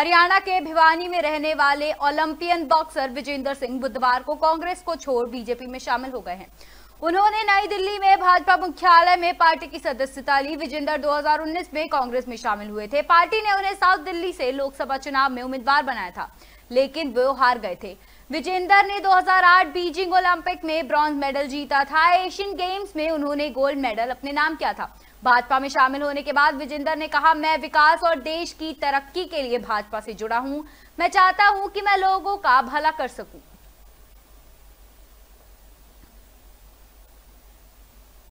हरियाणा के भिवानी में रहने वाले ओलंपियन बॉक्सर विजेंद्र सिंह बुधवार को कांग्रेस को छोड़ बीजेपी में शामिल हो गए हैं उन्होंने नई दिल्ली में भाजपा मुख्यालय में पार्टी की सदस्यता ली विजेंद्र 2019 में कांग्रेस में शामिल हुए थे पार्टी ने उन्हें साउथ दिल्ली से लोकसभा चुनाव में उम्मीदवार बनाया था लेकिन वे हार गए थे विजेंदर ने 2008 बीजिंग ओलंपिक में ब्रॉन्ज मेडल जीता था एशियन गेम्स में उन्होंने गोल्ड मेडल अपने नाम किया था भाजपा में शामिल होने के बाद विजेंदर ने कहा मैं विकास और देश की तरक्की के लिए भाजपा से जुड़ा हूं मैं चाहता हूं कि मैं लोगों का भला कर सकूं